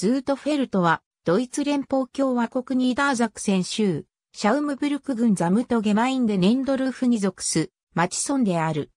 ズートフェルトは、ドイツ連邦共和国ニーダーザクセン州、シャウムブルク郡ザムトゲマインでネンドルフに属す、町村である。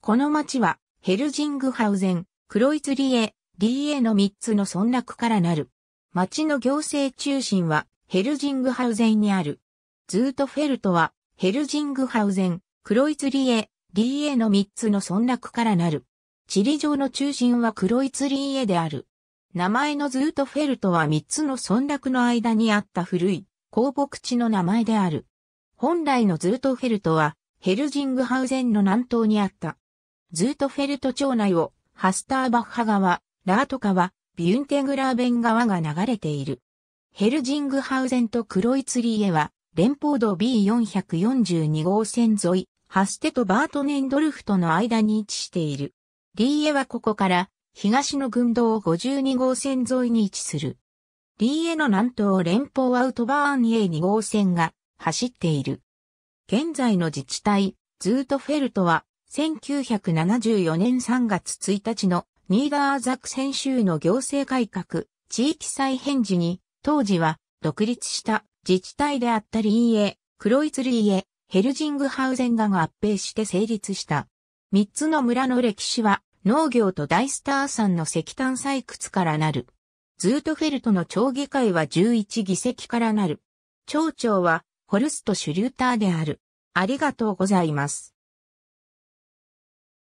この町は、ヘルジングハウゼン、クロイツリエ、リエの3つの村落からなる。町の行政中心は、ヘルジングハウゼンにある。ズートフェルトは、ヘルジングハウゼン、クロイツリエ、リエの3つの村落からなる。地理上の中心はクロイツリエである。名前のズートフェルトは3つの村落の間にあった古い公牧地の名前である。本来のズートフェルトはヘルジングハウゼンの南東にあった。ズートフェルト町内をハスターバッハ川、ラート川、ビュンテグラーベン川が流れている。ヘルジングハウゼンとクロイツリーへは連邦道 B442 号線沿い、ハステとバートネンドルフとの間に位置している。リーエはここから東の群道52号線沿いに位置する。リーエの南東連邦アウトバーン A2 号線が走っている。現在の自治体、ズートフェルトは、1974年3月1日のニーダーザクセン州の行政改革、地域再編時に、当時は独立した自治体であったリーエ、クロイツリーエ、ヘルジングハウゼンが合併して成立した。三つの村の歴史は農業と大スターさんの石炭採掘からなる。ズートフェルトの町議会は11議席からなる。町長はホルスト・シュリューターである。ありがとうございます。